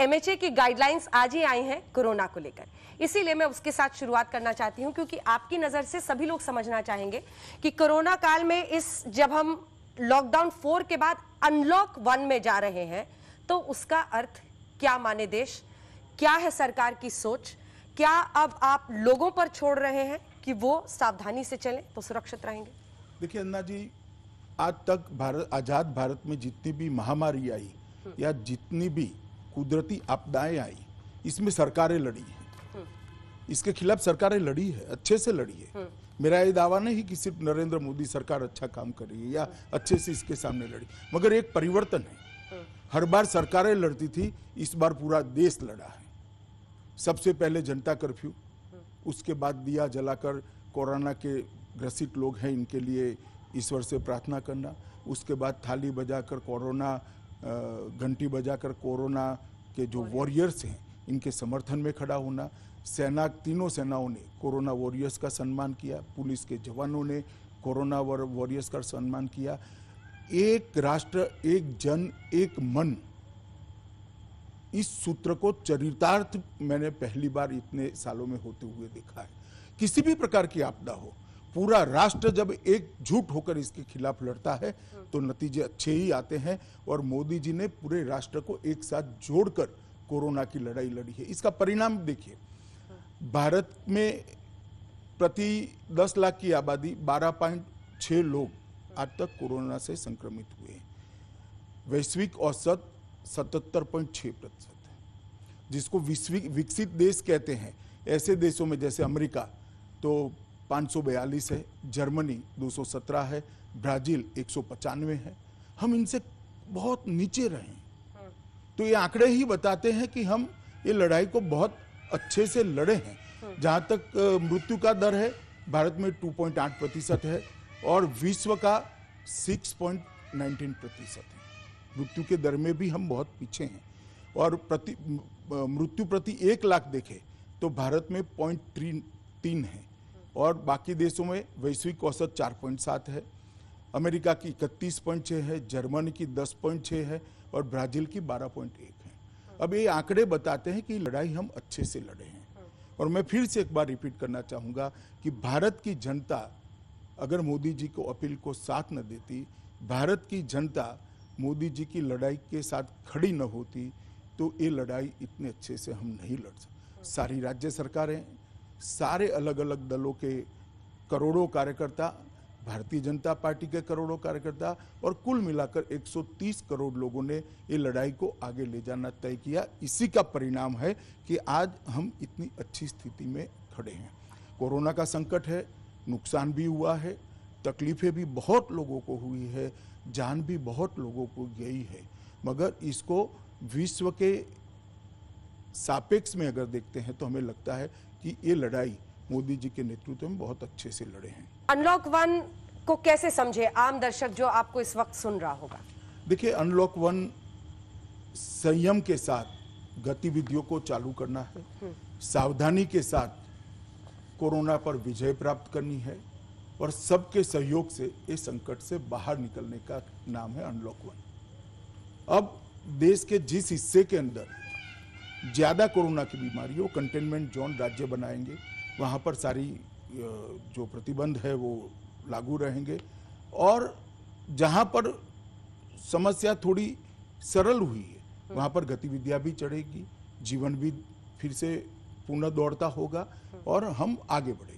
MHA की guidelines आज ही आई हैं कोरोना को लेकर इसीलिए मैं उसके साथ शुरुआत करना चाहती हूं क्योंकि आपकी नज़र से सभी लोग समझना चाहेंगे कि कोरोना काल में इस जब हम लॉकडाउन फोर के बाद अनलॉक वन में जा रहे हैं तो उसका अर्थ क्या माने देश क्या है सरकार की सोच क्या अब आप लोगों पर छोड़ रहे हैं कि वो सावधानी से चलें तो सुरक्षित रहेंगे देखिए अन्ना जी आज तक भारत आज़ाद भारत में जितनी भी महामारी आई हम्म। या जितनी भी कुदरती आपदाएं आई इसमें सरकारें लड़ी है हम्म। इसके खिलाफ सरकारें लड़ी है अच्छे से लड़ी है हम्म। मेरा ये दावा नहीं कि सिर्फ नरेंद्र मोदी सरकार अच्छा काम कर रही है या हम्म। अच्छे से इसके सामने लड़ी मगर एक परिवर्तन है हर बार सरकारें लड़ती थी इस बार पूरा देश लड़ा है सबसे पहले जनता कर्फ्यू उसके बाद दिया जलाकर कोरोना के ग्रसित लोग हैं इनके लिए ईश्वर से प्रार्थना करना उसके बाद थाली बजाकर कोरोना घंटी बजाकर कोरोना के जो वॉरियर्स हैं इनके समर्थन में खड़ा होना सेना तीनों सेनाओं ने कोरोना वॉरियर्स का सम्मान किया पुलिस के जवानों ने कोरोना वॉरियर्स का सम्मान किया एक राष्ट्र एक जन एक मन इस सूत्र को चरितार्थ मैंने पहली बार इतने सालों में होते हुए देखा है किसी भी प्रकार की आपदा हो पूरा राष्ट्र जब एकजुट होकर इसके खिलाफ लड़ता है तो नतीजे अच्छे ही आते हैं और मोदी जी ने पूरे राष्ट्र को एक साथ जोड़कर कोरोना की लड़ाई लड़ी है इसका परिणाम देखिए भारत में प्रति 10 लाख की आबादी 12.6 लोग आज तक कोरोना से संक्रमित हुए वैश्विक औसत 77.6 प्रतिशत है जिसको विकसित देश कहते हैं ऐसे देशों में जैसे अमेरिका तो 542 है जर्मनी 217 है ब्राजील एक है हम इनसे बहुत नीचे रहे तो ये आंकड़े ही बताते हैं कि हम ये लड़ाई को बहुत अच्छे से लड़े हैं जहां तक मृत्यु का दर है भारत में 2.8 प्रतिशत है और विश्व का 6.19 प्रतिशत है मृत्यु के दर में भी हम बहुत पीछे हैं और प्रति मृत्यु प्रति एक लाख देखें तो भारत में पॉइंट तीन है और बाकी देशों में वैश्विक औसत चार पॉइंट सात है अमेरिका की इकतीस पॉइंट छः है जर्मनी की दस पॉइंट छः है और ब्राज़ील की बारह पॉइंट एक है अब ये आंकड़े बताते हैं कि लड़ाई हम अच्छे से लड़े हैं और मैं फिर से एक बार रिपीट करना चाहूँगा कि भारत की जनता अगर मोदी जी को अपील को साथ न देती भारत की जनता मोदी जी की लड़ाई के साथ खड़ी न होती तो ये लड़ाई इतने अच्छे से हम नहीं लड़ सकते सारी राज्य सरकारें सारे अलग अलग दलों के करोड़ों कार्यकर्ता भारतीय जनता पार्टी के करोड़ों कार्यकर्ता और कुल मिलाकर 130 करोड़ लोगों ने ये लड़ाई को आगे ले जाना तय किया इसी का परिणाम है कि आज हम इतनी अच्छी स्थिति में खड़े हैं कोरोना का संकट है नुकसान भी हुआ है तकलीफें भी बहुत लोगों को हुई है जान भी बहुत लोगों को गई है मगर इसको विश्व के सापेक्ष में अगर देखते हैं तो हमें लगता है कि ये लड़ाई मोदी जी के नेतृत्व में बहुत अच्छे से लड़े हैं अनलॉक वन को कैसे समझे आम दर्शक जो आपको इस वक्त सुन रहा होगा देखिए अनलॉक वन संयम के साथ गतिविधियों को चालू करना है हम्म। सावधानी के साथ कोरोना पर विजय प्राप्त करनी है और सबके सहयोग से इस संकट से बाहर निकलने का नाम है अनलॉक वन अब देश के जिस हिस्से के अंदर ज़्यादा कोरोना की बीमारी हो कंटेनमेंट जोन राज्य बनाएंगे वहाँ पर सारी जो प्रतिबंध है वो लागू रहेंगे और जहाँ पर समस्या थोड़ी सरल हुई है वहाँ पर गतिविधियाँ भी चढ़ेगी जीवन भी फिर से पुनः दौड़ता होगा और हम आगे बढ़ेंगे